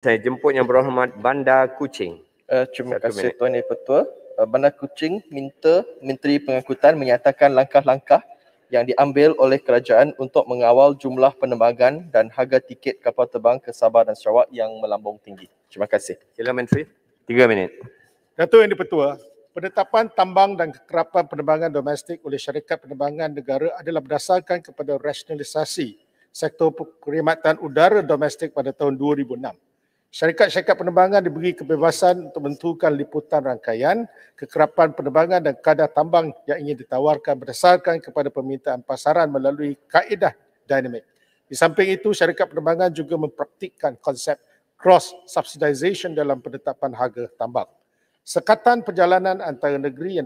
saya jemput yang berhormat Bandar kucing. Uh, eh, terima Satu kasih minit. Tuan Yang Pertua. Uh, eh, Bandar kucing minta Menteri Pengangkutan menyatakan langkah-langkah yang diambil oleh kerajaan untuk mengawal jumlah penerbangan dan harga tiket kapal terbang ke Sabah dan Sarawak yang melambung tinggi. Terima kasih. Sila Menteri. Tiga minit. Datuk Yang Dipertua, penetapan tambang dan kekerapan penembangan domestik oleh syarikat penembangan negara adalah berdasarkan kepada rasionalisasi sektor perkhidmatan udara domestik pada tahun 2006. Syarikat-syarikat penerbangan diberi kebebasan untuk menentukan liputan rangkaian, kekerapan penerbangan dan kadar tambang yang ingin ditawarkan berdasarkan kepada permintaan pasaran melalui kaedah dynamic. Di samping itu, syarikat penerbangan juga mempraktikkan konsep cross subsidisation dalam penetapan harga tambang. Sekatan perjalanan antara negeri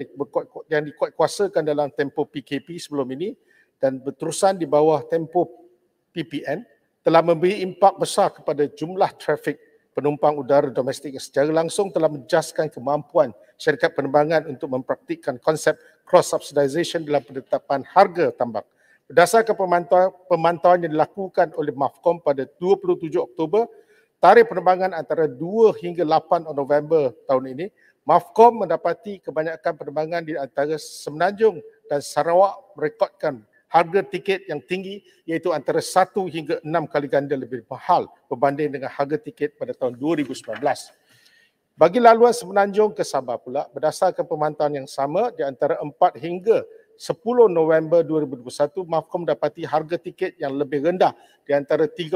yang dikuatkuasakan dalam tempo PKP sebelum ini dan berterusan di bawah tempo PPN telah memberi impak besar kepada jumlah trafik penumpang udara domestik yang secara langsung telah menjaskan kemampuan syarikat penerbangan untuk mempraktikkan konsep cross subsidisation dalam penetapan harga tambak. Berdasarkan pemantauan, pemantauan yang dilakukan oleh MAFCOM pada 27 Oktober, tarikh penerbangan antara 2 hingga 8 November tahun ini, MAFCOM mendapati kebanyakan penerbangan di antara Semenanjung dan Sarawak merekodkan harga tiket yang tinggi iaitu antara satu hingga enam kali ganda lebih mahal berbanding dengan harga tiket pada tahun 2019. Bagi laluan semenanjung ke Sabah pula, berdasarkan pemantauan yang sama di antara 4 hingga 10 November 2021, Mahkom dapati harga tiket yang lebih rendah di antara 30%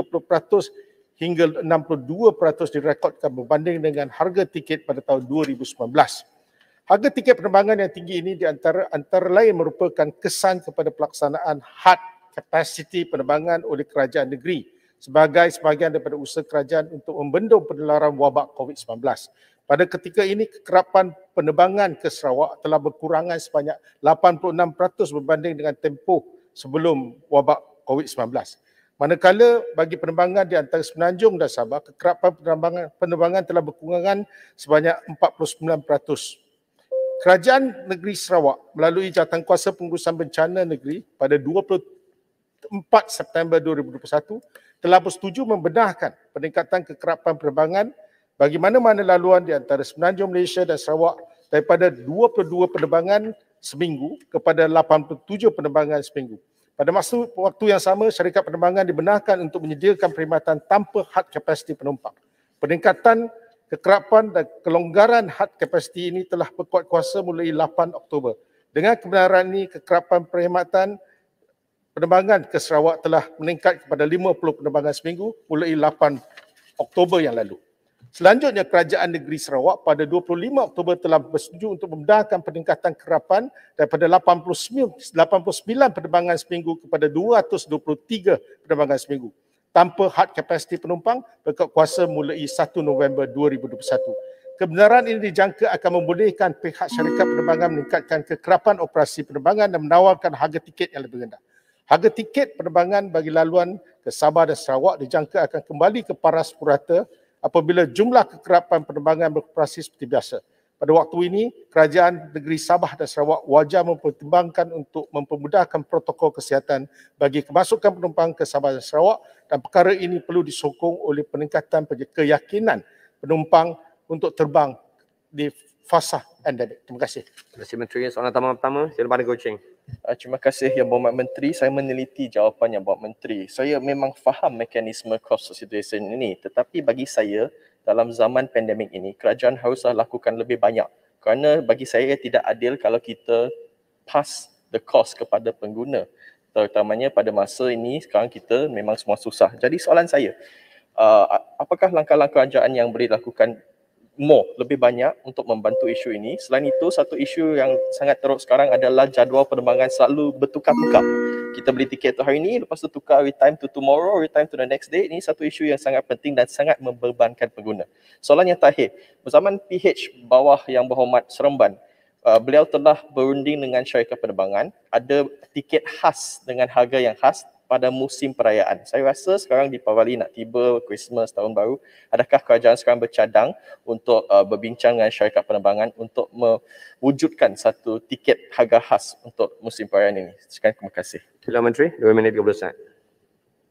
hingga 62% direkodkan berbanding dengan harga tiket pada tahun 2019. Harga tiket penerbangan yang tinggi ini di antara antara lain merupakan kesan kepada pelaksanaan hard capacity penerbangan oleh kerajaan negeri sebagai sebahagian daripada usaha kerajaan untuk membendung penularan wabak COVID-19. Pada ketika ini, kekerapan penerbangan ke Sarawak telah berkurangan sebanyak 86% berbanding dengan tempoh sebelum wabak COVID-19. Manakala bagi penerbangan di antara Semenanjung dan Sabah, kekerapan penerbangan, penerbangan telah berkurangan sebanyak 49%. Kerajaan Negeri Sarawak melalui Kuasa Pengurusan Bencana Negeri pada 24 September 2021 telah bersetuju membenahkan peningkatan kekerapan penerbangan bagaimana-mana laluan di antara Semenanjung Malaysia dan Sarawak daripada 22 penerbangan seminggu kepada 87 penerbangan seminggu. Pada masa waktu yang sama, syarikat penerbangan dibenarkan untuk menyediakan perkhidmatan tanpa had kapasiti penumpang. Peningkatan kekerapan dan kelonggaran had kapasiti ini telah berkuat kuasa mulai 8 Oktober. Dengan kebenaran ini, kekerapan perkhidmatan penerbangan ke Sarawak telah meningkat kepada 50 penerbangan seminggu mulai 8 Oktober yang lalu. Selanjutnya, Kerajaan Negeri Sarawak pada 25 Oktober telah bersetuju untuk membedahkan peningkatan kerapan daripada 89, 89 penerbangan seminggu kepada 223 penerbangan seminggu tanpa hard kapasiti penumpang berkat kuasa mulai 1 November 2021. Kebenaran ini dijangka akan membolehkan pihak syarikat penerbangan meningkatkan kekerapan operasi penerbangan dan menawarkan harga tiket yang lebih rendah. Harga tiket penerbangan bagi laluan ke Sabah dan Sarawak dijangka akan kembali ke paras purata apabila jumlah kekerapan penerbangan beroperasi seperti biasa. Pada waktu ini, Kerajaan Negeri Sabah dan Sarawak wajar mempertimbangkan untuk mempermudahkan protokol kesihatan bagi kemasukan penumpang ke Sabah dan Sarawak dan perkara ini perlu disokong oleh peningkatan keyakinan penumpang untuk terbang di fasa endemik. Terima kasih. Terima kasih Menteri. Soalan tamat pertama, saya lepas Kucing. Terima kasih Yang Berhormat Menteri. Saya meneliti jawapan Yang Berhormat Menteri. Saya memang faham mekanisme cross situation ini tetapi bagi saya dalam zaman pandemik ini kerajaan haruslah lakukan lebih banyak kerana bagi saya tidak adil kalau kita pass the cost kepada pengguna terutamanya pada masa ini sekarang kita memang semua susah jadi soalan saya uh, apakah langkah-langkah kerajaan yang boleh dilakukan more, lebih banyak untuk membantu isu ini. Selain itu, satu isu yang sangat teruk sekarang adalah jadual penerbangan selalu bertukar-tukar. Kita beli tiket tu hari ini, lepas tu tukar every time to tomorrow, every time to the next day. Ini satu isu yang sangat penting dan sangat membebankan pengguna. Soalan yang terakhir, zaman PH bawah yang berhormat Seremban, uh, beliau telah berunding dengan syarikat penerbangan. Ada tiket khas dengan harga yang khas, pada musim perayaan. Saya rasa sekarang di Pawali nak tiba Christmas tahun baru, adakah kerajaan sekarang bercadang untuk uh, berbincang dengan syarikat penerbangan untuk mewujudkan satu tiket harga khas untuk musim perayaan ini? Sekian terima kasih. Tuan Menteri, 2 minit 30 saat.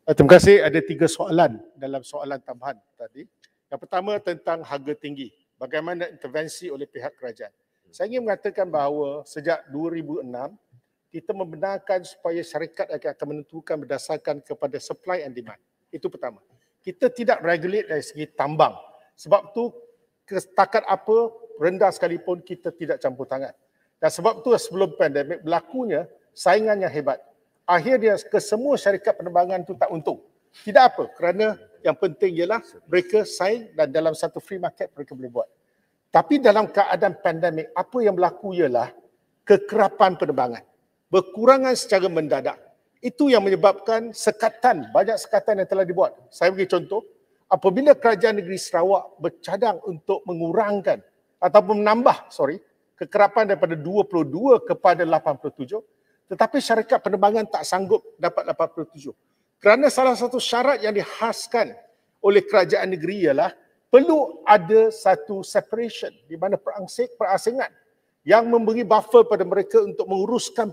Eh, terima kasih. Ada tiga soalan dalam soalan tambahan tadi. Yang pertama tentang harga tinggi. Bagaimana intervensi oleh pihak kerajaan. Saya ingin mengatakan bahawa sejak 2006, kita membenarkan supaya syarikat akan menentukan berdasarkan kepada supply and demand. Itu pertama. Kita tidak regulate dari segi tambang. Sebab tu ketakat apa rendah sekalipun kita tidak campur tangan. Dan sebab tu sebelum pandemik berlakunya saingan yang hebat. Akhirnya kesemua syarikat penerbangan tu tak untung. Tidak apa kerana yang penting ialah mereka saing dan dalam satu free market mereka boleh buat. Tapi dalam keadaan pandemik apa yang berlaku ialah kekerapan penerbangan berkurangan secara mendadak. Itu yang menyebabkan sekatan, banyak sekatan yang telah dibuat. Saya bagi contoh, apabila kerajaan negeri Sarawak bercadang untuk mengurangkan ataupun menambah, sorry, kekerapan daripada 22 kepada 87, tetapi syarikat penerbangan tak sanggup dapat 87. Kerana salah satu syarat yang dihaskan oleh kerajaan negeri ialah perlu ada satu separation di mana perangsik perasingan yang memberi buffer pada mereka untuk menguruskan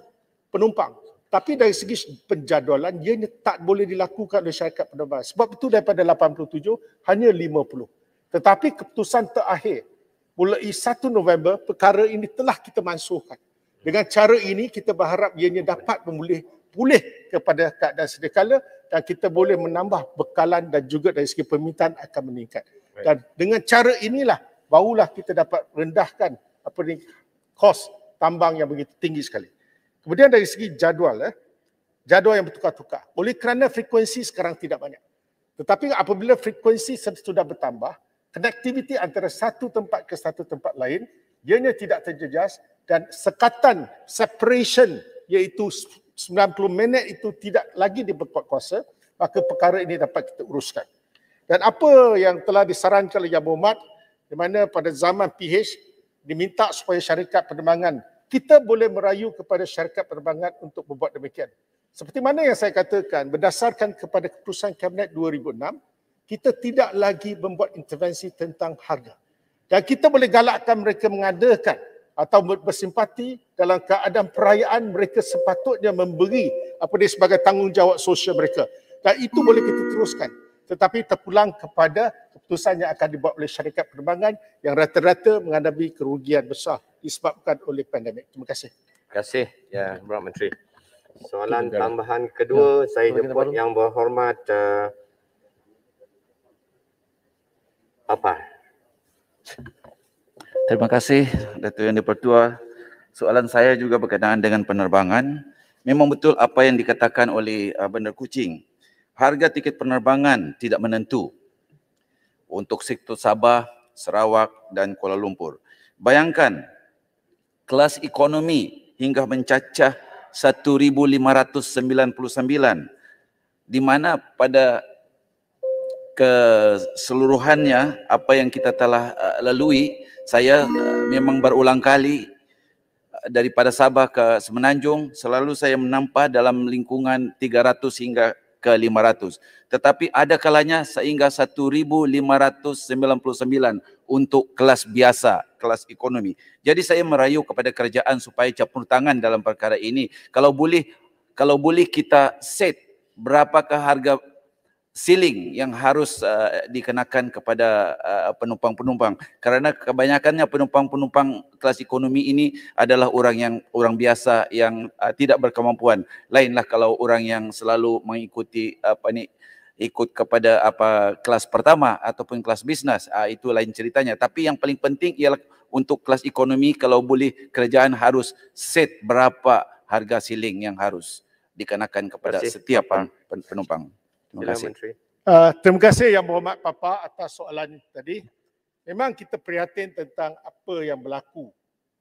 penumpang. Tapi dari segi penjadualan, ia tak boleh dilakukan oleh syarikat penerbangan. Sebab itu daripada 87, hanya 50. Tetapi keputusan terakhir, mulai 1 November, perkara ini telah kita mansuhkan. Dengan cara ini, kita berharap ianya dapat memulih pulih kepada keadaan sedekala dan kita boleh menambah bekalan dan juga dari segi permintaan akan meningkat. Dan dengan cara inilah, barulah kita dapat rendahkan apa ni, kos tambang yang begitu tinggi sekali. Kemudian dari segi jadual, eh, jadual yang bertukar-tukar. Oleh kerana frekuensi sekarang tidak banyak. Tetapi apabila frekuensi sudah bertambah, konektiviti antara satu tempat ke satu tempat lain, ianya tidak terjejas dan sekatan separation iaitu 90 minit itu tidak lagi diperkuat kuasa, maka perkara ini dapat kita uruskan. Dan apa yang telah disarankan oleh Yang di mana pada zaman PH, diminta supaya syarikat penerbangan kita boleh merayu kepada syarikat penerbangan untuk membuat demikian. Seperti mana yang saya katakan, berdasarkan kepada keputusan Kabinet 2006, kita tidak lagi membuat intervensi tentang harga. Dan kita boleh galakkan mereka mengadakan atau bersimpati dalam keadaan perayaan mereka sepatutnya memberi apa dia sebagai tanggungjawab sosial mereka. Dan itu boleh kita teruskan tetapi terpulang kepada keputusan yang akan dibuat oleh syarikat penerbangan yang rata-rata mengalami kerugian besar disebabkan oleh pandemik. Terima kasih. Terima kasih, ya, Berat Menteri. Soalan tambahan kedua ya. saya jemput yang berhormat uh, apa? Terima kasih Datuk Yang Dipertua. Soalan saya juga berkaitan dengan penerbangan. Memang betul apa yang dikatakan oleh uh, Bandar Kuching harga tiket penerbangan tidak menentu untuk sektor Sabah, Sarawak dan Kuala Lumpur. Bayangkan kelas ekonomi hingga mencacah 1599 di mana pada keseluruhannya apa yang kita telah eh, lalui saya eh, memang berulang kali eh, daripada Sabah ke Semenanjung selalu saya menampah dalam lingkungan 300 hingga ke 500. Tetapi ada kalanya sehingga 1599 untuk kelas biasa, kelas ekonomi. Jadi saya merayu kepada kerajaan supaya capur tangan dalam perkara ini. Kalau boleh kalau boleh kita set berapakah harga ceiling yang harus uh, dikenakan kepada uh, penumpang-penumpang uh, kerana kebanyakannya penumpang-penumpang kelas ekonomi ini adalah orang yang orang biasa yang uh, tidak berkemampuan lainlah kalau orang yang selalu mengikuti uh, apa ni ikut kepada apa kelas pertama ataupun kelas bisnes uh, itu lain ceritanya tapi yang paling penting ialah untuk kelas ekonomi kalau boleh kerajaan harus set berapa harga ceiling yang harus dikenakan kepada Terima kasih. setiap penumpang Terima Silah kasih. Menteri. Uh, terima kasih Yang Berhormat Papa atas soalan tadi. Memang kita prihatin tentang apa yang berlaku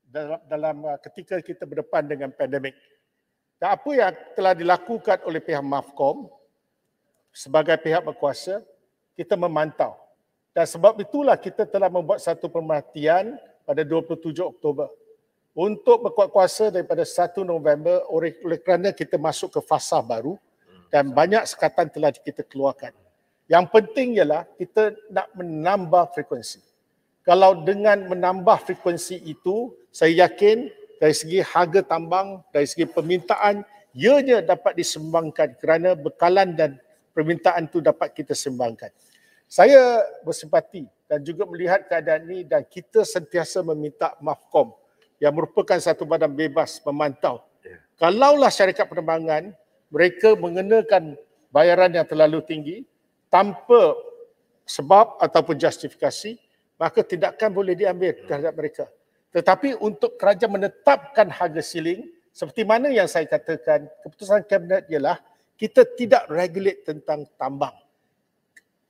dalam, dalam uh, ketika kita berdepan dengan pandemik. Dan apa yang telah dilakukan oleh pihak MAFCOM sebagai pihak berkuasa, kita memantau. Dan sebab itulah kita telah membuat satu pemerhatian pada 27 Oktober untuk berkuat kuasa daripada 1 November oleh, oleh kerana kita masuk ke fasa baru, dan banyak sekatan telah kita keluarkan. Yang penting ialah kita nak menambah frekuensi. Kalau dengan menambah frekuensi itu, saya yakin dari segi harga tambang, dari segi permintaan, ianya dapat disembangkan kerana bekalan dan permintaan itu dapat kita sembangkan. Saya bersempati dan juga melihat keadaan ini dan kita sentiasa meminta MAFCOM yang merupakan satu badan bebas memantau. Ya. Kalaulah syarikat penerbangan mereka mengenakan bayaran yang terlalu tinggi tanpa sebab ataupun justifikasi, maka tindakan boleh diambil terhadap mereka. Tetapi untuk kerajaan menetapkan harga siling, seperti mana yang saya katakan, keputusan kabinet ialah kita tidak regulate tentang tambang.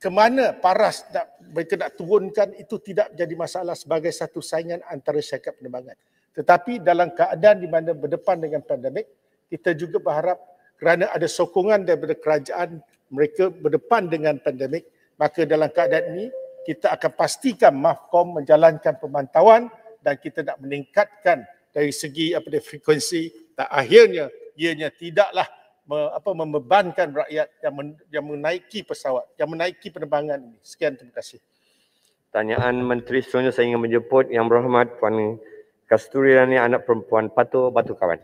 Kemana paras nak, mereka nak turunkan itu tidak menjadi masalah sebagai satu saingan antara syarikat penerbangan. Tetapi dalam keadaan di mana berdepan dengan pandemik, kita juga berharap kerana ada sokongan daripada kerajaan mereka berdepan dengan pandemik maka dalam keadaan ini kita akan pastikan MAFCOM menjalankan pemantauan dan kita nak meningkatkan dari segi apa dia frekuensi dan akhirnya ianya tidaklah me, apa membebankan rakyat yang men, yang menaiki pesawat yang menaiki penerbangan ini sekian terima kasih tanyaan menteri seterusnya saya ingin menjemput yang berhormat puan Kasturi Rani anak perempuan Patu Batu Kawan